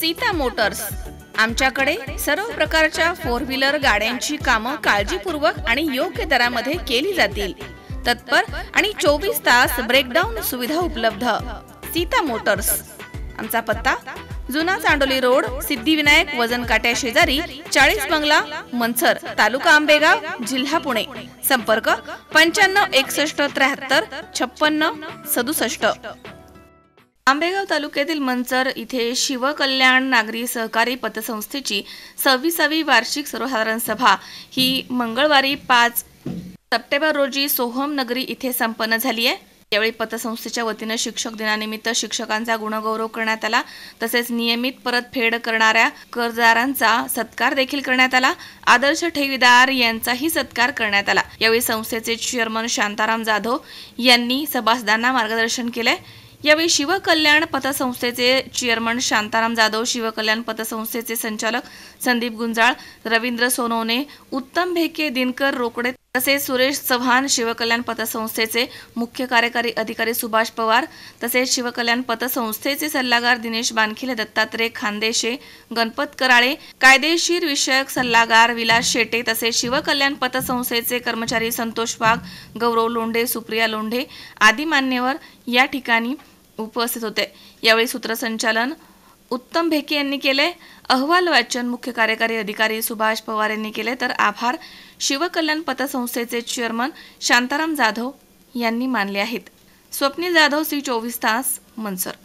Sita Motors आमच्याकडे सर्व प्रकारच्या फोर व्हीलर गाड्यांची कामं काळजीपूर्वक आणि योग्य दरामध्ये केली जातील तत्पर आणि चोवीस तास ब्रेकडाऊन सुविधा उपलब्ध सीता मोटर्स आमचा पत्ता जुना चांडोली रोड सिद्धिविनायक वजन काट्या शेजारी चाळीस बंगला मनसर तालुका आंबेगाव जिल्हा पुणे संपर्क पंच्याण्णव एकसष्ट त्र्याहत्तर छप्पन्न सदुसष्ट आंबेगाव तालुक्यातील मंचर इथे शिवकल्याण नागरी सहकारी पतसंस्थेची सव्वीसावी वार्षिक सर्वसाधारण सभा ही मंगळवारी पाच सप्टेंबर रोजी सोहम नगरी इथे संपन्न झाली आहे यावेळी पतसंस्थेच्या वतीनं शिक्षक दिनानिमित्त शिक्षकांचा गुणगौरव करण्यात आला तसेच नियमित परतफेड करणाऱ्या कर्जदारांचा सत्कार देखील करण्यात आला आदर्श ठेवीदार यांचाही सत्कार करण्यात आला यावेळी संस्थेचे चेअरमन शांताराम जाधव यांनी सभासदांना मार्गदर्शन केले यावेळी शिवकल्याण पतसंस्थेचे चेअरमन शांताराम जाधव शिवकल्याण पतसंस्थेचे संचालक संदीप गुंजाळ रवींद्र सोनवणे उत्तम भेके दिनकर रोकडे तसेच सुरेश चव्हाण शिवकल्याण पतसंस्थेचे मुख्य कार्यकारी अधिकारी सुभाष पवार तसेच शिवकल्याण पतसंस्थेचे सल्लागार दिनेश बानखिले दत्तात्रय खानदेशे गणपत कराळे कायदेशीर विषयक सल्लागार विलास शेटे तसेच शिवकल्याण पतसंस्थेचे कर्मचारी संतोष वाघ गौरव लोंढे सुप्रिया लोंढे आदी मान्यवर या ठिकाणी उपस्थित होते यावेळी सूत्रसंचालन उत्तम भेके यांनी केले अहवाल वाचन मुख्य कार्यकारी अधिकारी सुभाष पवार यांनी केले तर आभार शिवकल्याण पतसंस्थेचे चेअरमन शांताराम जाधव यांनी मानले आहेत स्वप्नील जाधव सी चोवीस तास मनसर